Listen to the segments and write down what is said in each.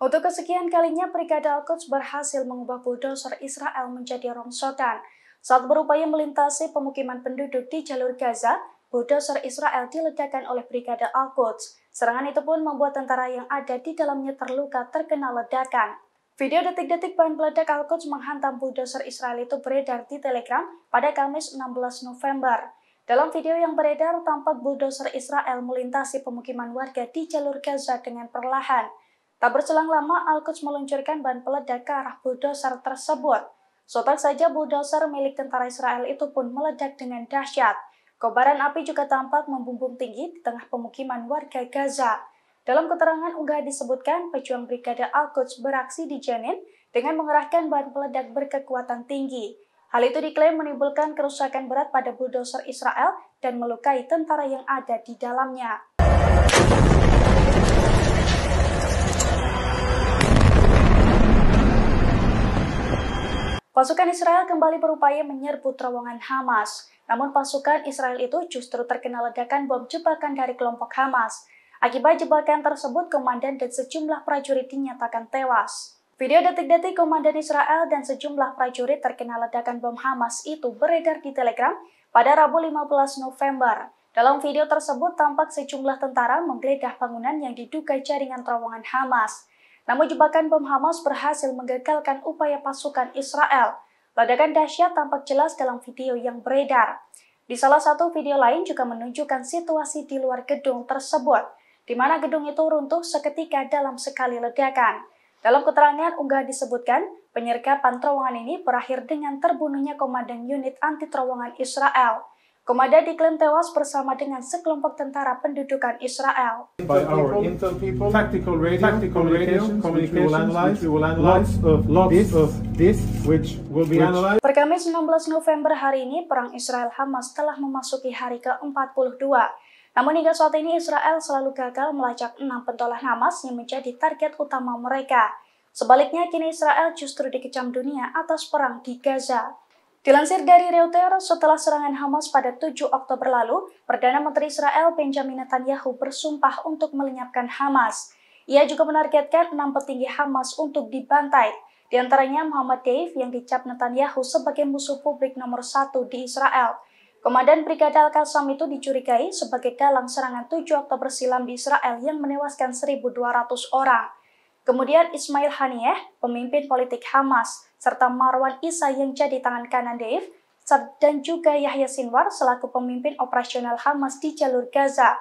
Untuk kesekian kalinya, Brigade Al-Quds berhasil mengubah bulldozer Israel menjadi rongsotan. Saat berupaya melintasi pemukiman penduduk di jalur Gaza, bulldozer Israel diledakkan oleh Brigade Al-Quds. Serangan itu pun membuat tentara yang ada di dalamnya terluka terkena ledakan. Video detik-detik bahan peledak Al-Quds menghantam bulldozer Israel itu beredar di Telegram pada Kamis 16 November. Dalam video yang beredar, tampak bulldozer Israel melintasi pemukiman warga di jalur Gaza dengan perlahan. Tak berselang lama, Al-Quds meluncurkan bahan peledak ke arah bulldozer tersebut. Sotak saja bulldozer milik tentara Israel itu pun meledak dengan dahsyat. Kobaran api juga tampak membumbung tinggi di tengah pemukiman warga Gaza. Dalam keterangan unggah disebutkan, pejuang Brigade Al-Quds beraksi di Jenin dengan mengerahkan bahan peledak berkekuatan tinggi. Hal itu diklaim menimbulkan kerusakan berat pada bulldozer Israel dan melukai tentara yang ada di dalamnya. Pasukan Israel kembali berupaya menyerbu terowongan Hamas. Namun pasukan Israel itu justru terkena ledakan bom jebakan dari kelompok Hamas. Akibat jebakan tersebut, komandan dan sejumlah prajurit dinyatakan tewas. Video detik-detik komandan Israel dan sejumlah prajurit terkena ledakan bom Hamas itu beredar di Telegram pada Rabu 15 November. Dalam video tersebut tampak sejumlah tentara menggeledah bangunan yang diduga jaringan terowongan Hamas. Namun jebakan bom Hamas berhasil menggagalkan upaya pasukan Israel. Ledakan dahsyat tampak jelas dalam video yang beredar. Di salah satu video lain juga menunjukkan situasi di luar gedung tersebut, di mana gedung itu runtuh seketika dalam sekali ledakan. Dalam keterangan unggah disebutkan, penyergapan terowongan ini berakhir dengan terbunuhnya Komandan Unit Anti Terowongan Israel. Komada diklaim tewas bersama dengan sekelompok tentara pendudukan Israel. By our 16 November hari ini, perang Israel-Hamas telah memasuki hari ke-42. Namun hingga saat ini Israel selalu gagal melacak enam pentolah Hamas yang menjadi target utama mereka. Sebaliknya, kini Israel justru dikecam dunia atas perang di Gaza. Dilansir dari Reuters, setelah serangan Hamas pada 7 Oktober lalu, Perdana Menteri Israel Benjamin Netanyahu bersumpah untuk melenyapkan Hamas. Ia juga menargetkan enam petinggi Hamas untuk dibantai, di antaranya Muhammad Deif yang dicap Netanyahu sebagai musuh publik nomor satu di Israel. Komandan Brigade Al-Qassam itu dicurigai sebagai galang serangan 7 Oktober silam di Israel yang menewaskan 1.200 orang. Kemudian Ismail Haniyeh, pemimpin politik Hamas, serta Marwan Isa yang jadi tangan kanan Dave, dan juga Yahya Sinwar selaku pemimpin operasional Hamas di jalur Gaza.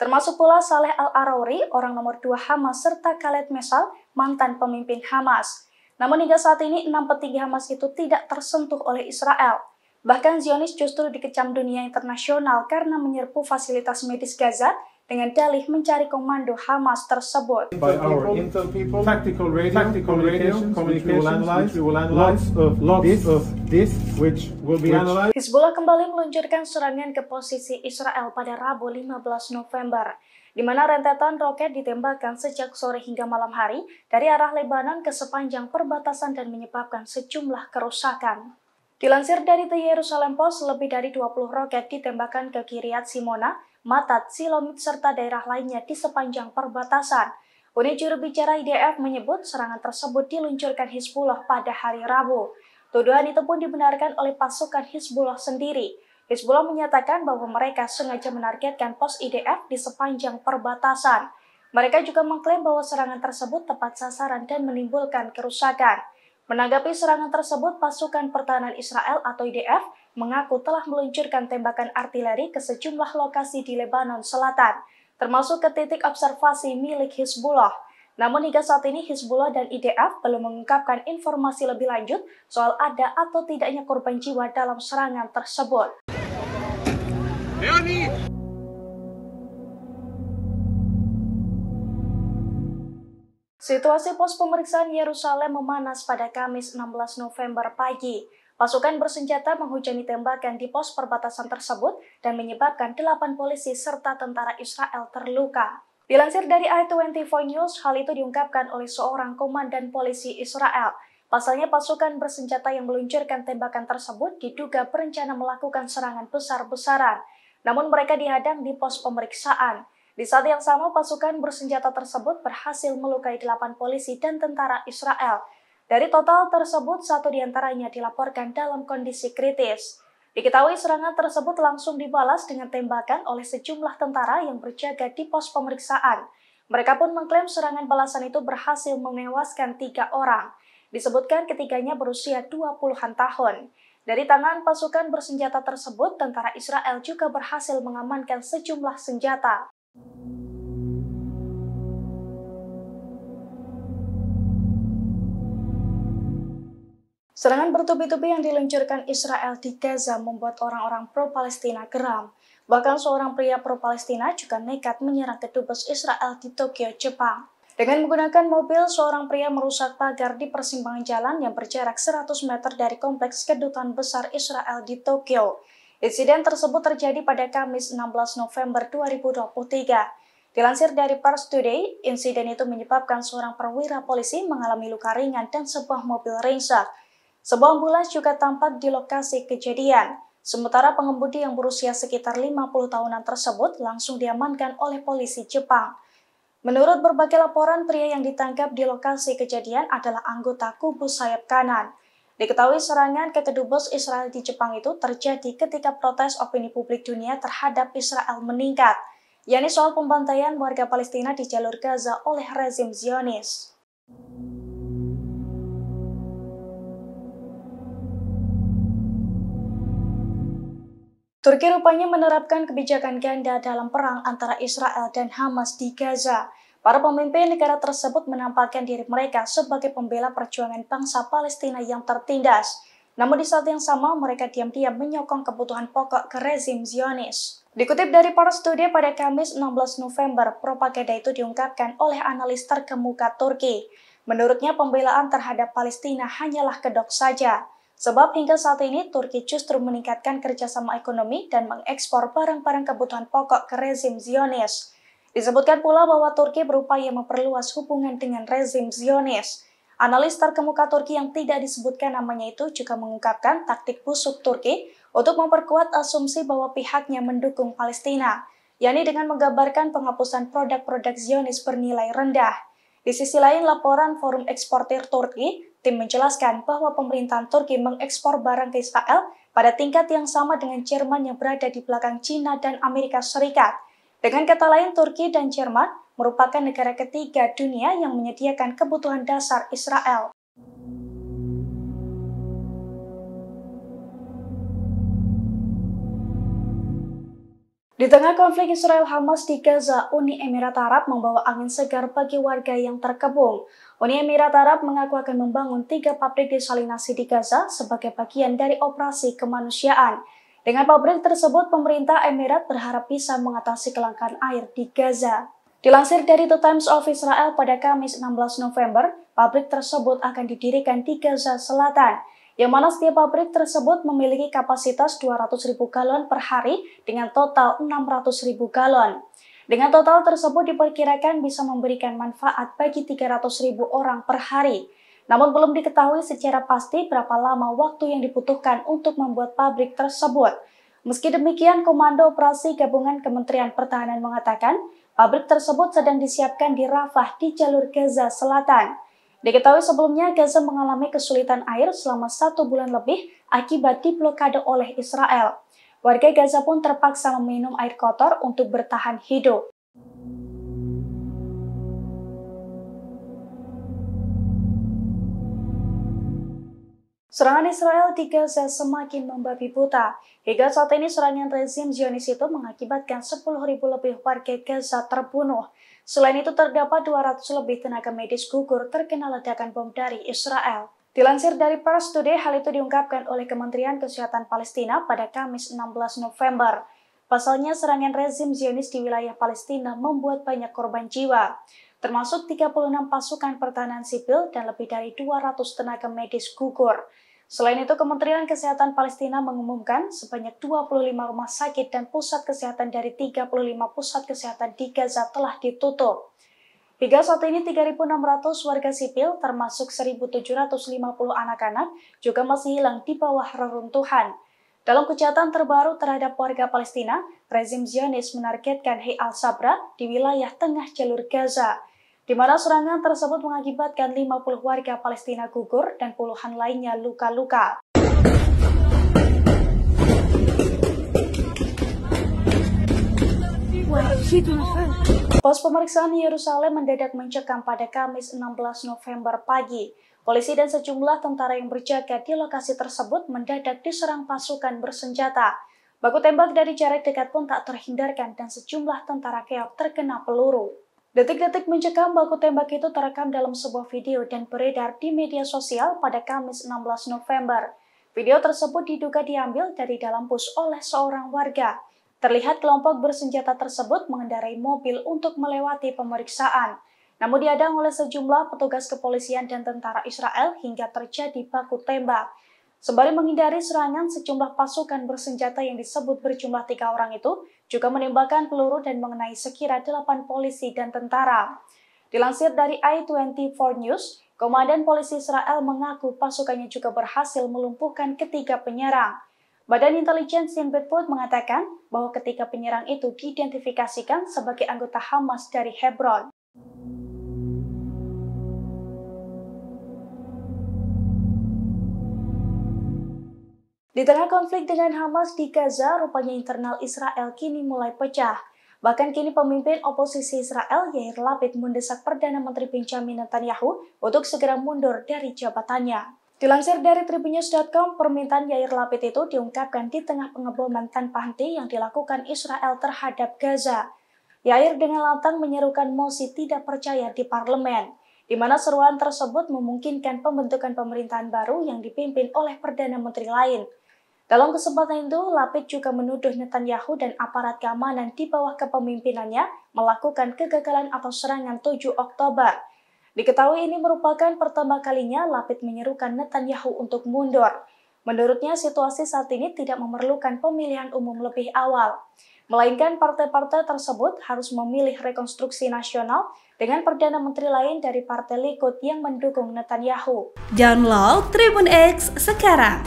Termasuk pula Saleh Al-Arauri, orang nomor dua Hamas, serta Khaled Mesal, mantan pemimpin Hamas. Namun hingga saat ini, enam petinggi Hamas itu tidak tersentuh oleh Israel. Bahkan Zionis justru dikecam dunia internasional karena menyerbu fasilitas medis Gaza dengan dalih mencari komando Hamas tersebut. By our intel people, tactical radio, tactical radio, communications, communications which we will analyze, Hizbullah kembali meluncurkan serangan ke posisi Israel pada Rabu 15 November, di mana rentetan roket ditembakkan sejak sore hingga malam hari dari arah Lebanon ke sepanjang perbatasan dan menyebabkan sejumlah kerusakan. Dilansir dari The Jerusalem Post, lebih dari 20 roket ditembakkan ke Kiryat Simona, Matat, Silomit, serta daerah lainnya di sepanjang perbatasan. Unit juru bicara IDF menyebut serangan tersebut diluncurkan Hizbullah pada hari Rabu. Tuduhan itu pun dibenarkan oleh pasukan Hizbullah sendiri. Hizbullah menyatakan bahwa mereka sengaja menargetkan pos IDF di sepanjang perbatasan. Mereka juga mengklaim bahwa serangan tersebut tepat sasaran dan menimbulkan kerusakan. Menanggapi serangan tersebut, pasukan pertahanan Israel atau IDF mengaku telah meluncurkan tembakan artileri ke sejumlah lokasi di Lebanon Selatan, termasuk ke titik observasi milik Hizbullah. Namun hingga saat ini Hizbullah dan IDF belum mengungkapkan informasi lebih lanjut soal ada atau tidaknya korban jiwa dalam serangan tersebut. Situasi pos pemeriksaan Yerusalem memanas pada Kamis 16 November pagi. Pasukan bersenjata menghujani tembakan di pos perbatasan tersebut dan menyebabkan delapan polisi serta tentara Israel terluka. Dilansir dari i24 News, hal itu diungkapkan oleh seorang komandan polisi Israel. Pasalnya pasukan bersenjata yang meluncurkan tembakan tersebut diduga berencana melakukan serangan besar-besaran. Namun mereka dihadang di pos pemeriksaan. Di saat yang sama, pasukan bersenjata tersebut berhasil melukai delapan polisi dan tentara Israel. Dari total tersebut, satu diantaranya dilaporkan dalam kondisi kritis. Diketahui serangan tersebut langsung dibalas dengan tembakan oleh sejumlah tentara yang berjaga di pos pemeriksaan. Mereka pun mengklaim serangan balasan itu berhasil menewaskan tiga orang. Disebutkan ketiganya berusia 20-an tahun. Dari tangan pasukan bersenjata tersebut, tentara Israel juga berhasil mengamankan sejumlah senjata. Serangan bertubi-tubi yang diluncurkan Israel di Gaza membuat orang-orang pro-Palestina geram. Bahkan seorang pria pro-Palestina juga nekat menyerang kedubes Israel di Tokyo, Jepang. Dengan menggunakan mobil, seorang pria merusak pagar di persimpangan jalan yang berjarak 100 meter dari kompleks kedutaan besar Israel di Tokyo. Insiden tersebut terjadi pada Kamis 16 November 2023. Dilansir dari Pars Today, insiden itu menyebabkan seorang perwira polisi mengalami luka ringan dan sebuah mobil ringsek. Sebuah ambulans juga tampak di lokasi kejadian. Sementara pengemudi yang berusia sekitar 50 tahunan tersebut langsung diamankan oleh polisi Jepang. Menurut berbagai laporan, pria yang ditangkap di lokasi kejadian adalah anggota kubu sayap kanan. Diketahui serangan ke kedubes Israel di Jepang itu terjadi ketika protes opini publik dunia terhadap Israel meningkat, yakni soal pembantaian warga Palestina di jalur Gaza oleh rezim Zionis. Turki rupanya menerapkan kebijakan ganda dalam perang antara Israel dan Hamas di Gaza. Para pemimpin negara tersebut menampakkan diri mereka sebagai pembela perjuangan bangsa Palestina yang tertindas. Namun di saat yang sama mereka diam-diam menyokong kebutuhan pokok ke rezim Zionis. Dikutip dari para studi pada Kamis 16 November, propaganda itu diungkapkan oleh analis terkemuka Turki. Menurutnya pembelaan terhadap Palestina hanyalah kedok saja. Sebab hingga saat ini Turki justru meningkatkan kerjasama ekonomi dan mengekspor barang-barang kebutuhan pokok ke rezim Zionis. Disebutkan pula bahwa Turki berupaya memperluas hubungan dengan rezim Zionis. Analis terkemuka Turki yang tidak disebutkan namanya itu juga mengungkapkan taktik busuk Turki untuk memperkuat asumsi bahwa pihaknya mendukung Palestina, yakni dengan menggambarkan penghapusan produk-produk Zionis bernilai rendah. Di sisi lain, laporan Forum Eksportir Turki Tim menjelaskan bahwa pemerintahan Turki mengekspor barang ke Israel pada tingkat yang sama dengan Jerman yang berada di belakang Cina dan Amerika Serikat. Dengan kata lain, Turki dan Jerman merupakan negara ketiga dunia yang menyediakan kebutuhan dasar Israel. Di tengah konflik Israel Hamas di Gaza, Uni Emirat Arab membawa angin segar bagi warga yang terkepung. Uni Emirat Arab mengaku akan membangun tiga pabrik desalinasi di Gaza sebagai bagian dari operasi kemanusiaan. Dengan pabrik tersebut, pemerintah Emirat berharap bisa mengatasi kelangkaan air di Gaza. Dilansir dari The Times of Israel pada Kamis 16 November, pabrik tersebut akan didirikan di Gaza Selatan yang mana setiap pabrik tersebut memiliki kapasitas 200.000 galon per hari dengan total 600.000 galon. Dengan total tersebut diperkirakan bisa memberikan manfaat bagi 300.000 orang per hari. Namun belum diketahui secara pasti berapa lama waktu yang dibutuhkan untuk membuat pabrik tersebut. Meski demikian, Komando Operasi Gabungan Kementerian Pertahanan mengatakan pabrik tersebut sedang disiapkan di Rafah di jalur Gaza Selatan. Diketahui sebelumnya Gaza mengalami kesulitan air selama satu bulan lebih akibat diblokade oleh Israel. Warga Gaza pun terpaksa meminum air kotor untuk bertahan hidup. Serangan Israel di Gaza semakin membabi buta. Hingga saat ini serangan rezim Zionis itu mengakibatkan 10.000 lebih warga Gaza terbunuh. Selain itu, terdapat 200 lebih tenaga medis gugur terkena ledakan bom dari Israel. Dilansir dari press Today, hal itu diungkapkan oleh Kementerian Kesehatan Palestina pada Kamis 16 November. Pasalnya, serangan rezim Zionis di wilayah Palestina membuat banyak korban jiwa, termasuk 36 pasukan pertahanan sipil dan lebih dari 200 tenaga medis gugur. Selain itu, Kementerian Kesehatan Palestina mengumumkan sebanyak 25 rumah sakit dan pusat kesehatan dari 35 pusat kesehatan di Gaza telah ditutup. Hingga saat ini 3.600 warga sipil termasuk 1.750 anak-anak juga masih hilang di bawah reruntuhan. Dalam kejahatan terbaru terhadap warga Palestina, rezim Zionis menargetkan Hei al-Sabra di wilayah tengah jalur Gaza di mana serangan tersebut mengakibatkan 50 warga Palestina gugur dan puluhan lainnya luka-luka. Pos pemeriksaan Yerusalem mendadak mencekam pada Kamis 16 November pagi. Polisi dan sejumlah tentara yang berjaga di lokasi tersebut mendadak diserang pasukan bersenjata. Baku tembak dari jarak dekat pun tak terhindarkan dan sejumlah tentara keok terkena peluru. Detik-detik mencekam baku tembak itu terekam dalam sebuah video dan beredar di media sosial pada Kamis 16 November. Video tersebut diduga diambil dari dalam bus oleh seorang warga. Terlihat kelompok bersenjata tersebut mengendarai mobil untuk melewati pemeriksaan. Namun diadang oleh sejumlah petugas kepolisian dan tentara Israel hingga terjadi baku tembak. Sembari menghindari serangan, sejumlah pasukan bersenjata yang disebut berjumlah tiga orang itu juga menembakkan peluru dan mengenai sekira delapan polisi dan tentara. Dilansir dari I-24 News, Komandan Polisi Israel mengaku pasukannya juga berhasil melumpuhkan ketiga penyerang. Badan Intelijen Shin put mengatakan bahwa ketiga penyerang itu diidentifikasikan sebagai anggota Hamas dari Hebron. Di tengah konflik dengan Hamas di Gaza, rupanya internal Israel kini mulai pecah. Bahkan kini pemimpin oposisi Israel, Yair Lapid, mendesak Perdana Menteri Benjamin Netanyahu untuk segera mundur dari jabatannya. Dilansir dari tribunews.com, permintaan Yair Lapid itu diungkapkan di tengah pengeboman tanpa henti yang dilakukan Israel terhadap Gaza. Yair dengan lantang menyerukan mosi tidak percaya di parlemen di mana seruan tersebut memungkinkan pembentukan pemerintahan baru yang dipimpin oleh Perdana Menteri lain. Dalam kesempatan itu, Lapid juga menuduh Netanyahu dan aparat keamanan di bawah kepemimpinannya melakukan kegagalan atau serangan 7 Oktober. Diketahui ini merupakan pertama kalinya Lapid menyerukan Netanyahu untuk mundur. Menurutnya, situasi saat ini tidak memerlukan pemilihan umum lebih awal. Melainkan partai-partai tersebut harus memilih rekonstruksi nasional dengan Perdana Menteri lain dari Partai Likud yang mendukung Netanyahu. Download Tribun X sekarang